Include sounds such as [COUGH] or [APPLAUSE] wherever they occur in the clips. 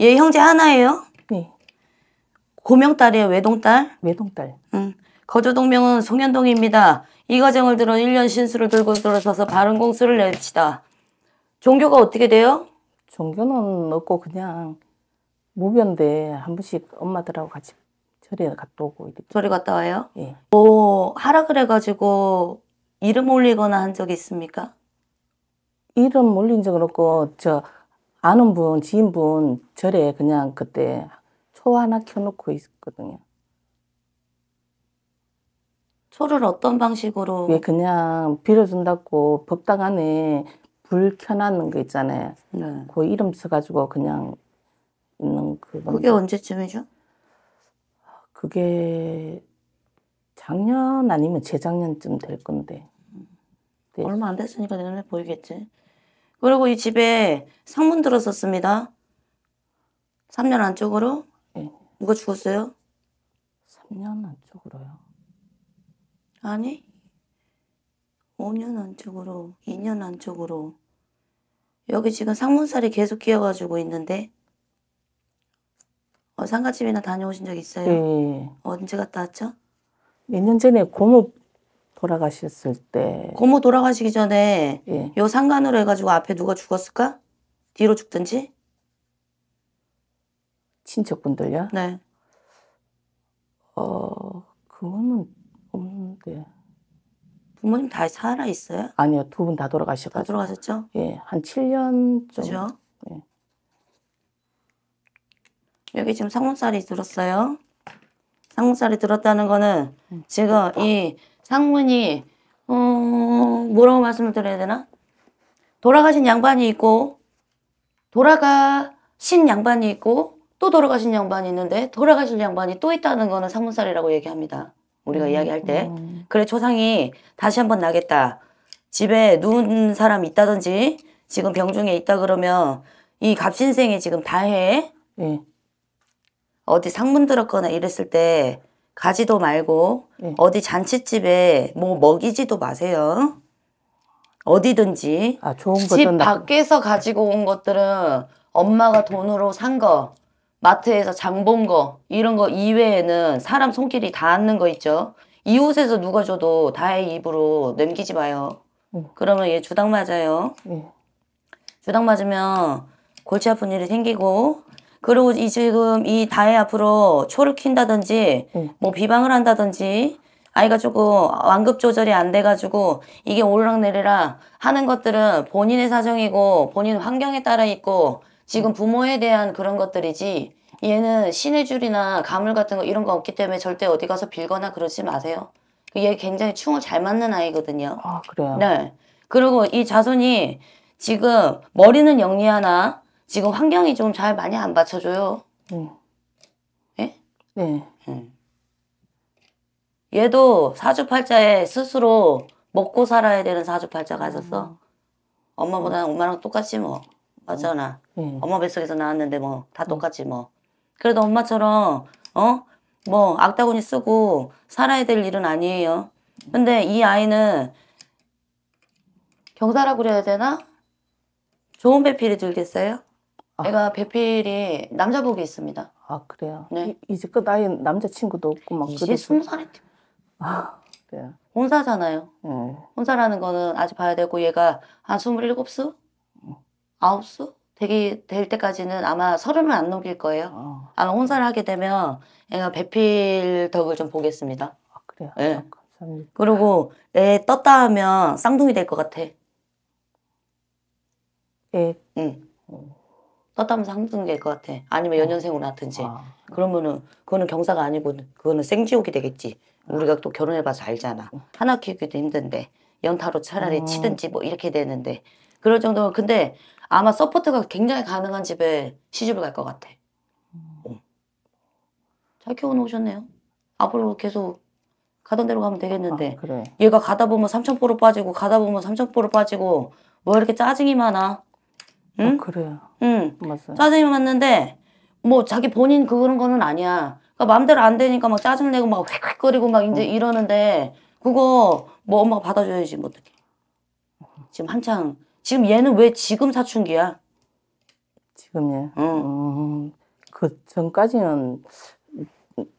얘 형제 하나예요? 네. 고명딸이에요, 외동딸? 외동딸. 응. 거주동명은 송현동입니다. 이 과정을 들어 1년 신수를 들고 들어서서 바른 공수를 내치다. 종교가 어떻게 돼요? 종교는 없고 그냥 무변데 한 번씩 엄마들하고 같이 절에 갔다 오고 이렇게. 절에 갔다 와요? 예. 뭐 하라 그래가지고 이름 올리거나 한 적이 있습니까? 이름 올린 적은 없고 저 아는 분, 지인분 절에 그냥 그때 초 하나 켜놓고 있었거든요. 초를 어떤 방식으로? 예, 그냥 빌어준다고 법당 안에 불 켜놨는 거 있잖아요. 네. 그 이름 써가지고 그냥 있는 그. 그게 언제쯤이죠? 그게 작년 아니면 재작년쯤 될 건데. 네. 얼마 안 됐으니까 눈에 보이겠지. 그리고 이 집에 상문 들었었습니다. 3년 안쪽으로? 네. 누가 죽었어요? 3년 안쪽으로요? 아니. 5년 안쪽으로, 2년 안쪽으로. 여기 지금 상문살이 계속 끼어가지고 있는데. 어, 상가집이나 다녀오신 적 있어요? 네. 언제 갔다 왔죠? 몇 년 전에 고모 돌아가셨을 때 고모 돌아가시기 전에 예. 요 상간으로 해가지고 앞에 누가 죽었을까? 뒤로 죽든지? 친척분들요? 네. 어 그거는 없는데 부모님 다 살아 있어요? 아니요 두 분 다돌아가셔고다 돌아가셨죠? 예한 7년 좀 그죠? 예. 여기 지금 상문살이 들었어요. 상문살이 들었다는 거는 지금 이 상문이 어, 뭐라고 말씀을 드려야 되나? 돌아가신 양반이 있고 돌아가신 양반이 있고 또 돌아가신 양반이 있는데 돌아가신 양반이 또 있다는 거는 상문살이라고 얘기합니다. 우리가 음, 이야기할 때 음. 그래 초상이 다시 한 번 나겠다. 집에 누운 사람 있다든지 지금 병중에 있다 그러면 이 갑신생이 지금 다해 네. 어디 상문 들었거나 이랬을 때 가지도 말고 네. 어디 잔치집에 뭐 먹이지도 마세요. 어디든지 아, 집 밖에서 가지고 온 것들은 엄마가 돈으로 산 거, 마트에서 장 본 거, 이런 거 이외에는 사람 손길이 닿는 거 있죠. 이웃에서 누가 줘도 다의 입으로 넘기지 마요. 음. 그러면 얘 주당 맞아요. 예. 주당 맞으면 골치 아픈 일이 생기고 그리고 이 지금 이 다혜 앞으로 초를 킨다든지 음. 뭐 비방을 한다든지 아이가 조금 완급 조절이 안 돼가지고 이게 오르락내리락 하는 것들은 본인의 사정이고 본인 환경에 따라 있고 지금 부모에 대한 그런 것들이지 얘는 신의 줄이나 가물 같은 거 이런 거 없기 때문에 절대 어디 가서 빌거나 그러지 마세요. 그 얘 굉장히 충을 잘 맞는 아이거든요. 아 그래요? 네. 그리고 이 자손이 지금 머리는 영리하나 지금 환경이 좀 잘 많이 안 받쳐줘요. 네. 예? 네. 음. 얘도 사주팔자에 스스로 먹고 살아야 되는 사주팔자가 있었어. 음. 엄마보다 엄마랑 똑같이 뭐. 맞잖아. 음. 네. 엄마 뱃속에서 나왔는데 뭐다 음. 똑같이 뭐. 그래도 엄마처럼 어? 뭐 악다구니 쓰고 살아야 될 일은 아니에요. 근데 이 아이는 경사라 그래야 되나? 좋은 배필이 들겠어요? 아. 애가 배필이 남자복이 있습니다. 아 그래요? 네. 이, 제껏 아예 남자친구도 없고 막 이제 스무 살에 아 그래요. 혼사잖아요. 네. 혼사라는 거는 아직 봐야 되고 얘가 한 스물일곱 수, 아홉 수 되기 될 때까지는 아마 서른을 안 넘길 거예요. 어. 아마 혼사를 하게 되면 애가 배필 덕을 좀 보겠습니다. 아 그래요? 네. 아, 감사합니다. 그리고 애 떴다 하면 쌍둥이 될 것 같아. 애. 응. 떴다면서 항등될 것 같아. 아니면 어. 연년생으로 낳든지. 아. 그러면은 그거는 경사가 아니고 그거는 생지옥이 되겠지. 아. 우리가 또 결혼해봐서 알잖아. 어. 하나 키우기도 힘든데 연타로 차라리 어. 치든지 뭐 이렇게 되는데 그럴 정도면 근데 아마 서포트가 굉장히 가능한 집에 시집을 갈 것 같아. 음. 어. 잘 키워놓으셨네요. 앞으로 계속 가던 대로 가면 되겠는데 아, 그래. 얘가 가다 보면 삼천포로 빠지고 가다 보면 삼천포로 빠지고 뭐 이렇게 짜증이 많아. 응? 아, 그래요. 응. 맞아요. 짜증이 났는데 뭐 자기 본인 그런 거는 아니야. 그러니까 마음대로 안 되니까 막 짜증 내고 막 획획거리고 막 이제 어. 이러는데 그거 뭐 엄마가 받아줘야지 뭐 어떻게. 지금 한창 지금 얘는 왜 지금 사춘기야? 지금요. 응. 음, 그 전까지는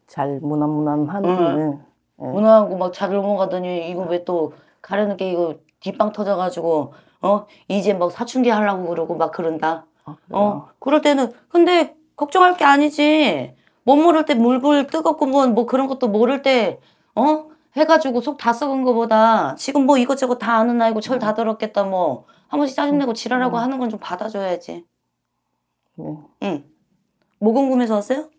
잘 무난무난한데. 응. 예. 무난하고 막잘 넘어가더니 이거 왜 또 가려는 게 이거 뒷방 터져가지고 어 이제 막 뭐 사춘기 하려고 그러고 막 그런다. 아, 어 그럴 때는 근데 걱정할 게 아니지. 못 모를 때 물불 뜨겁고 뭐, 뭐 그런 것도 모를 때 어? 해가지고 속 다 썩은 거보다 지금 뭐 이것저것 다 아는 아이고철 다 들었겠다 음. 뭐한 번씩 짜증내고 지랄하고 음. 하는 건 좀 받아줘야지. 뭐. 응. 뭐 궁금해서 왔어요?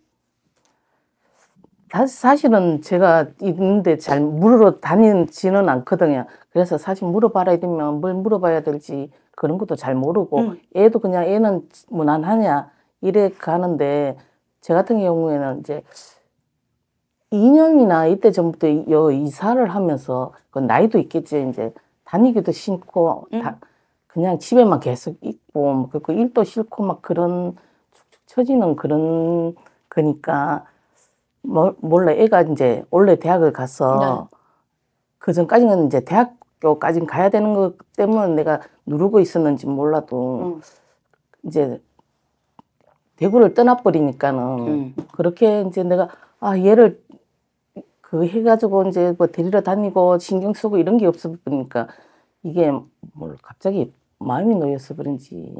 사실은 제가 있는데 잘 물으러 다니지는 않거든요. 그래서 사실 물어봐야 되면 뭘 물어봐야 될지 그런 것도 잘 모르고 음. 애도 그냥 애는 무난하냐 이래 가는데 저 같은 경우에는 이제 2년이나 이때 전부터 여 이사를 하면서 그 나이도 있겠지 이제 다니기도 싫고 음. 다 그냥 집에만 계속 있고 뭐 그리 일도 싫고 막 그런 축축 처지는 그런 거니까 뭐, 몰라. 애가 이제 원래 대학을 가서 네. 그 전까지는 이제 대학교까지 가야 되는 것 때문에 내가 누르고 있었는지 몰라도 음. 이제 대구를 떠나버리니까는 음. 그렇게 이제 내가 아 얘를 그 해가지고 이제 뭐 데리러 다니고 신경 쓰고 이런 게 없어 보니까 이게 뭘 갑자기 마음이 놓여서 그런지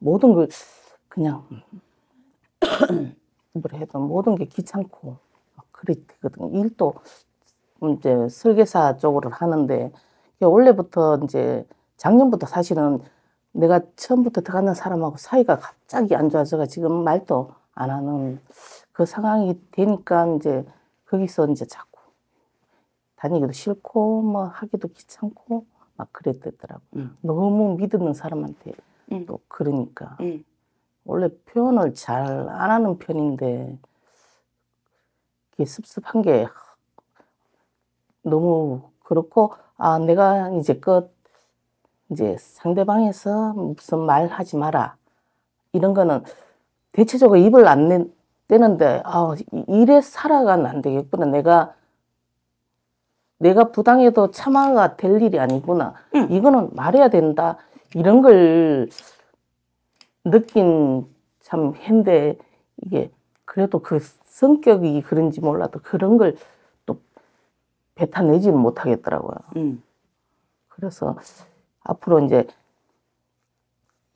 모든 걸 그냥 음. 공부를 해도 모든 게 귀찮고 그랬거든요. 일도 이제 설계사 쪽으로 하는데 원래부터 이제 작년부터 사실은 내가 처음부터 들어가는 사람하고 사이가 갑자기 안 좋아져가 지금 말도 안 하는 그 상황이 되니까 이제 거기서 이제 자꾸 다니기도 싫고 뭐 하기도 귀찮고 막그랬더라고 음. 너무 믿는 사람한테 음. 또 그러니까. 음. 원래 표현을 잘 안 하는 편인데 이게 습습한 게 너무 그렇고 아 내가 이제껏 이제 상대방에서 무슨 말 하지 마라 이런 거는 대체적으로 입을 안 떼는데 아 이래 살아가면 안 되겠구나 내가 내가 부당해도 참아가 될 일이 아니구나 응. 이거는 말해야 된다 이런 걸 느낀 참 핸데 이게 그래도 그 성격이 그런지 몰라도 그런 걸 또 뱉어내지는 못하겠더라고요. 음. 그래서 앞으로 이제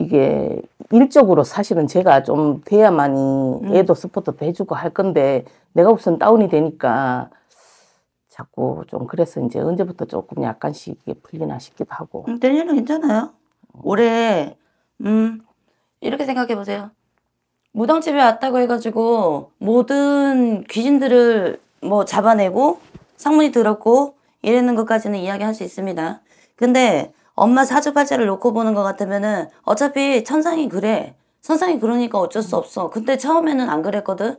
이게 일적으로 사실은 제가 좀 돼야만이 음. 애도 스포트도 해주고 할 건데 내가 우선 다운이 되니까 자꾸 좀 그래서 이제 언제부터 조금 약간씩 이게 풀리나 싶기도 하고. 음, 내년은 괜찮아요. 올해 음 이렇게 생각해 보세요. 무당집에 왔다고 해가지고 모든 귀신들을 뭐 잡아내고 상문이 들었고 이러는 것까지는 이야기할 수 있습니다. 근데 엄마 사주팔자를 놓고 보는 것 같으면은 어차피 천상이 그래. 천상이 그러니까 어쩔 수 없어. 근데 처음에는 안 그랬거든.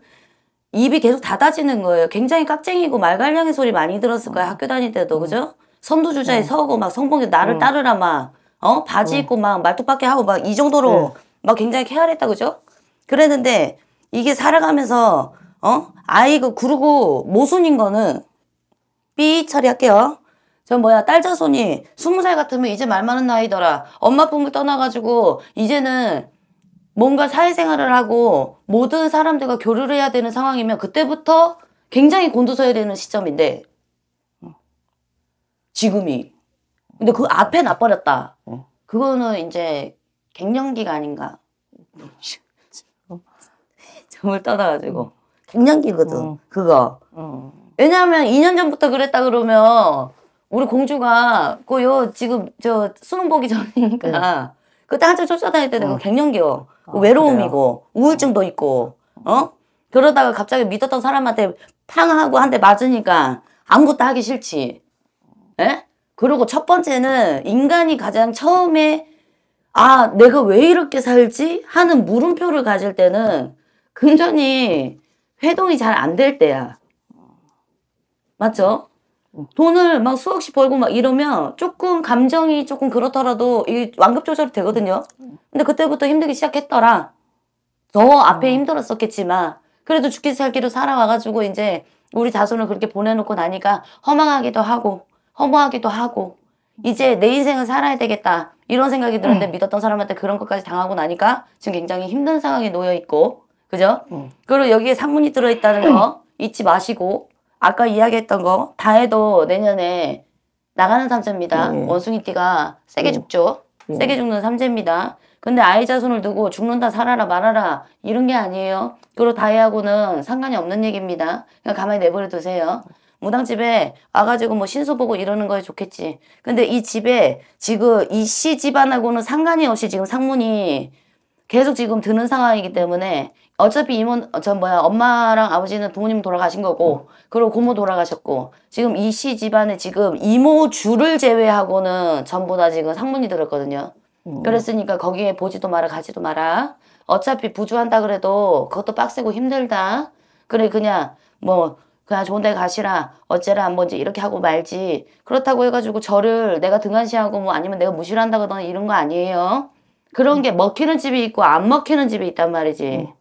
입이 계속 닫아지는 거예요. 굉장히 깍쟁이고 말갈량의 소리 많이 들었을 거야. 어. 학교 다닐 때도 어. 그죠? 선두주자에 어. 서고 막성봉에 나를 따르라 막 어? 바지 입고 막말뚝박기 하고 막 이 정도로 네. 막 굉장히 쾌활했다 그죠? 그랬는데 이게 살아가면서 어? 아이 그 구르고 모순인 거는 삐 처리할게요. 저 뭐야 딸 자손이 스무 살 같으면 이제 말 많은 나이더라. 엄마 품을 떠나가지고 이제는 뭔가 사회생활을 하고 모든 사람들과 교류를 해야 되는 상황이면 그때부터 굉장히 곤두서야 되는 시점인데 어. 지금이 근데 그 앞에 나버렸다. 어. 그거는 이제 갱년기가 아닌가. 점을 어. [LAUGHS] 떠나가지고. 음. 갱년기거든, 어. 그거. 어. 왜냐하면 2년 전부터 그랬다 그러면 우리 공주가 그 요 지금 저 수능 보기 전이니까 네. 그때 한참 쫓아다닐 때 내가 어. 갱년기요. 아, 외로움이고 그래요? 우울증도 어. 있고 어? 그러다가 갑자기 믿었던 사람한테 팡 하고 한 대 맞으니까 아무것도 하기 싫지. 에? 예? 그리고 첫 번째는 인간이 가장 처음에 아 내가 왜 이렇게 살지 하는 물음표를 가질 때는 근전히 회동이 잘 안 될 때야. 맞죠? 돈을 막 수억씩 벌고 막 이러면 조금 감정이 조금 그렇더라도 이 완급 조절이 되거든요. 근데 그때부터 힘들기 시작했더라. 더 앞에 어. 힘들었었겠지만 그래도 죽기 살기로 살아와가지고 이제 우리 자손을 그렇게 보내놓고 나니까 허망하기도 하고 허무하기도 하고 이제 내 인생을 살아야 되겠다 이런 생각이 들었는데 음. 믿었던 사람한테 그런 것까지 당하고 나니까 지금 굉장히 힘든 상황에 놓여 있고 그죠? 음. 그리고 여기에 상문이 들어 있다는 거 잊지 마시고 아까 이야기했던 거 다 해도 내년에 나가는 삼재입니다. 음. 원숭이띠가 세게 죽죠. 세게 죽는 삼재입니다. 근데 아이 자손을 두고 죽는다 살아라 말아라 이런 게 아니에요. 그리고 다해하고는 상관이 없는 얘기입니다. 그냥 가만히 내버려 두세요. 무당 집에 와가지고 뭐 신수 보고 이러는 거에 좋겠지. 근데 이 집에 지금 이 씨 집안하고는 상관이 없이 지금 상문이 계속 지금 드는 상황이기 때문에 어차피 이모 전 뭐야 엄마랑 아버지는 부모님 돌아가신 거고 어. 그리고 고모 돌아가셨고 지금 이 씨 집안에 지금 이모 줄을 제외하고는 전부 다 지금 상문이 들었거든요. 음. 그랬으니까 거기에 보지도 마라 가지도 마라. 어차피 부주한다 그래도 그것도 빡세고 힘들다. 그래 그냥 뭐 그냥 좋은 데 가시라 어째라 뭐지 이렇게 하고 말지 그렇다고 해가지고 저를 내가 등한시하고 뭐 아니면 내가 무시를 한다거나 이런 거 아니에요 그런 음. 게 먹히는 집이 있고 안 먹히는 집이 있단 말이지 음.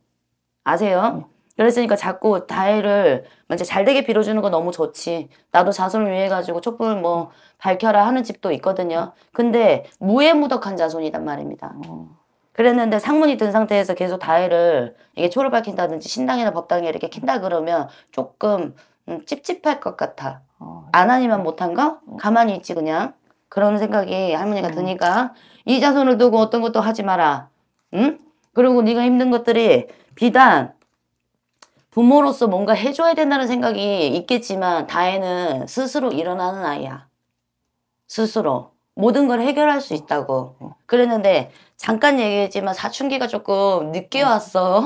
아세요? 음. 그랬으니까 자꾸 다혜를 이제 잘 되게 빌어주는 거 너무 좋지. 나도 자손을 위해 가지고 촛불 뭐 밝혀라 하는 집도 있거든요. 근데 무해무덕한 자손이란 말입니다. 어. 그랬는데 상문이 든 상태에서 계속 다해를 이게 초를 밝힌다든지 신당이나 법당에 이렇게 킨다 그러면 조금 음, 찝찝할 것 같아. 어, 안 하니만 못한 거? 어. 가만히 있지 그냥. 그런 생각이 할머니가 음. 드니까 이 자손을 두고 어떤 것도 하지 마라. 응? 그리고 네가 힘든 것들이 비단 부모로서 뭔가 해줘야 된다는 생각이 있겠지만 다혜는 스스로 일어나는 아이야. 스스로. 모든 걸 해결할 수 있다고 그랬는데 잠깐 얘기했지만 사춘기가 조금 늦게 네. 왔어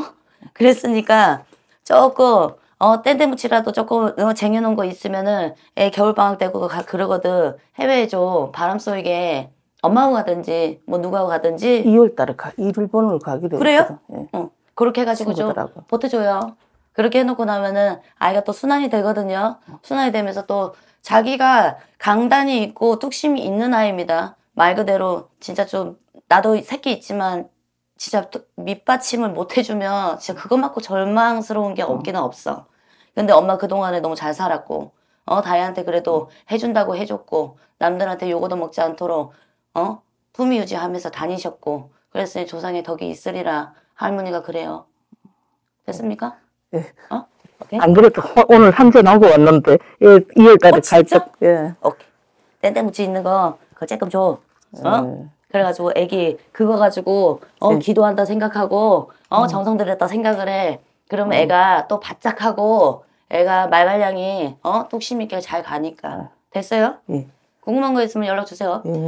[LAUGHS] 그랬으니까 조금 어, 땐데무치라도 조금 어, 쟁여놓은 거 있으면은 애 겨울방학 되고 가, 그러거든. 해외에 좀 바람 쏘이게 엄마하고 가든지 뭐 누구하고 가든지 2월달에 가, 일본을 가기로 그래요? 했거든. 예. 응. 그렇게 해가지고 친구들하고. 보태줘요. 그렇게 해놓고 나면은 아이가 또 순환이 되거든요. 순환이 되면서 또 자기가 강단이 있고 뚝심이 있는 아이입니다. 말 그대로 진짜 좀 나도 새끼 있지만 진짜 밑받침을 못 해주면 진짜 그거 맞고 절망스러운 게 없기는 어. 없어. 근데 엄마 그동안에 너무 잘 살았고 어 다이한테 그래도 음. 해준다고 해줬고 남들한테 요거도 먹지 않도록 어 품위 유지하면서 다니셨고 그랬으니 조상의 덕이 있으리라 할머니가 그래요. 됐습니까? 예. 어? 오케이. 네? 안 그래도 오늘 한전나고 왔는데 예, 2월달에 어, 갈 때. 예. 오케이. 땡땡 묻혀 있는 거 그거 쬐끔 줘. 어? 음. 그래가지고 애기 그거 가지고 어 네. 기도한다 생각하고 어 음. 정성 들였다 생각을 해. 그러면 음. 애가 또 바짝하고 애가 말괄량이어 뚝심 있게 잘 가니까 음. 됐어요? 예. 궁금한 거 있으면 연락 주세요. 예.